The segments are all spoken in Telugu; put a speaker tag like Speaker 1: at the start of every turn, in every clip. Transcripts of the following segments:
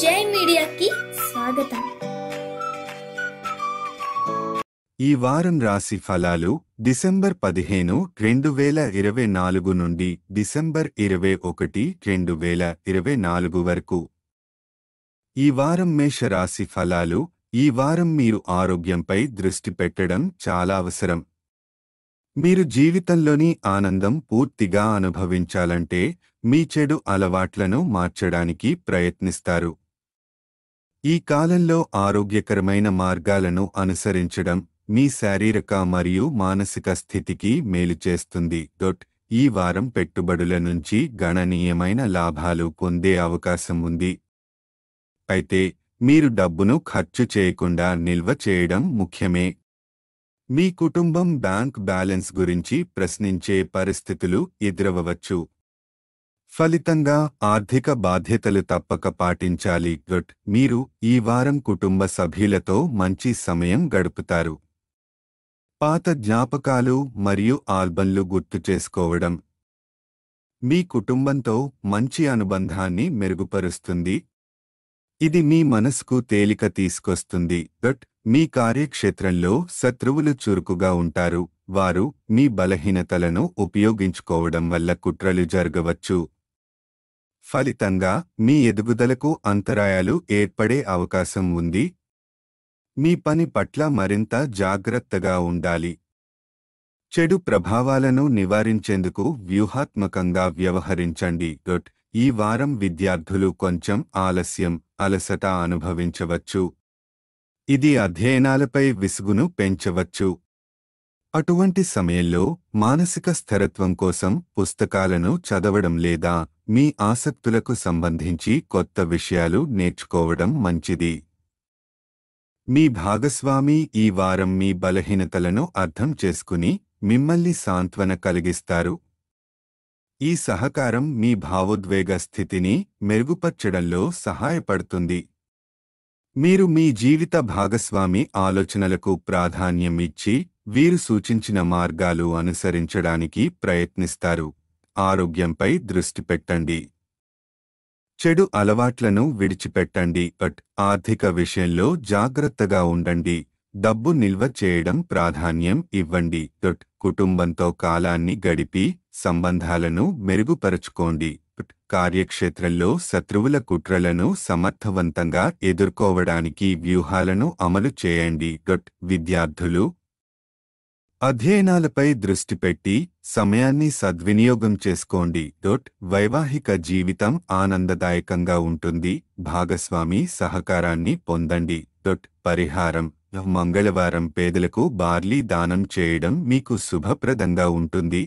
Speaker 1: జై మీడియాకి స్వాగతం ఈ వారం రాశి ఫలాలు డిసెంబర్ పదిహేను రెండు వేల ఇరవై నాలుగు నుండి డిసెంబర్ ఇరవై ఒకటి రెండు వేల ఇరవై నాలుగు వరకు ఈ వారం మేష రాశి ఫలాలు ఈ వారం మీరు ఆరోగ్యంపై దృష్టి పెట్టడం చాలా అవసరం మీరు జీవితంలోని ఆనందం పూర్తిగా అనుభవించాలంటే మీ చెడు అలవాట్లను మార్చడానికి ప్రయత్నిస్తారు ఈ కాలంలో ఆరోగ్యకరమైన మార్గాలను అనుసరించడం మీ శారీరక మరియు మానసిక స్థితికి మేలు చేస్తుంది డొట్ ఈ వారం పెట్టుబడుల నుంచి గణనీయమైన లాభాలు పొందే అవకాశం ఉంది అయితే మీరు డబ్బును ఖర్చు చేయకుండా నిల్వ చేయడం ముఖ్యమే మీ కుటుంబం బ్యాంక్ బ్యాలెన్స్ గురించి ప్రశ్నించే పరిస్థితులు ఎదురవవచ్చు ఫలితంగా ఆర్థిక బాధ్యతలు తప్పక పాటించాలి గట్ మీరు ఈ వారం కుటుంబ సభ్యులతో మంచి సమయం గడుపుతారు పాత జ్ఞాపకాలు మరియు ఆల్బంలు గుర్తు చేసుకోవడం మీ కుటుంబంతో మంచి అనుబంధాన్ని మెరుగుపరుస్తుంది ఇది మీ మనసుకు తేలిక తీసుకొస్తుంది గట్ మీ కార్యక్షేత్రంలో శత్రువులు చురుకుగా ఉంటారు వారు మీ బలహీనతలను ఉపయోగించుకోవడం వల్ల కుట్రలు జరగవచ్చు ఫలితంగా మీ ఎదుగుదలకు అంతరాయాలు ఏర్పడే అవకాశం ఉంది మీ పని పట్ల మరింత జాగ్రత్తగా ఉండాలి చెడు ప్రభావాలను నివారించేందుకు వ్యూహాత్మకంగా వ్యవహరించండి గుట్ ఈ వారం విద్యార్థులు కొంచెం ఆలస్యం అలసట అనుభవించవచ్చు ఇది అధ్యయనాలపై విసుగును పెంచవచ్చు అటువంటి సమయంలో మానసిక స్థిరత్వం కోసం పుస్తకాలను చదవడం లేదా మీ ఆసక్తులకు సంబంధించి కొత్త విషయాలు నేర్చుకోవడం మంచిది మీ భాగస్వామి ఈ వారం మీ బలహీనతలను అర్థం చేసుకుని మిమ్మల్ని సాంత్వన కలిగిస్తారు ఈ సహకారం మీ భావోద్వేగ స్థితిని మెరుగుపర్చడంలో సహాయపడుతుంది మీరు మీ జీవిత భాగస్వామి ఆలోచనలకు ప్రాధాన్యం ఇచ్చి వీరు సూచించిన మార్గాలు అనుసరించడానికి ప్రయత్నిస్తారు ఆరోగ్యంపై దృష్టి పెట్టండి చెడు అలవాట్లను విడిచిపెట్టండి అట్ ఆర్థిక విషయంలో జాగ్రత్తగా ఉండండి డబ్బు నిల్వ చేయడం ప్రాధాన్యం ఇవ్వండి టొట్ కుటుంబంతో కాలాన్ని గడిపి సంబంధాలను మెరుగుపరుచుకోండి కార్యక్షేత్రంలో శత్రువుల కుట్రలను సమర్థవంతంగా ఎదుర్కోవడానికి వ్యూహాలను అమలు చేయండి గట్ విద్యార్థులు అధ్యయనాలపై దృష్టి పెట్టి సమయాన్ని సద్వినియోగం చేసుకోండి డొట్ వైవాహిక జీవితం ఆనందదాయకంగా ఉంటుంది భాగస్వామి సహకారాన్ని పొందండి డొట్ పరిహారం మంగళవారం పేదలకు బార్లీ దానం చేయడం మీకు శుభప్రదంగా ఉంటుంది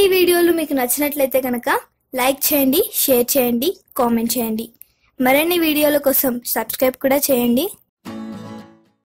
Speaker 1: ఈ వీడియోలు మీకు నచ్చినట్లయితే కనుక లైక్ చేయండి షేర్ చేయండి కామెంట్ చేయండి మరిన్ని వీడియోల కోసం సబ్స్క్రైబ్ కూడా చేయండి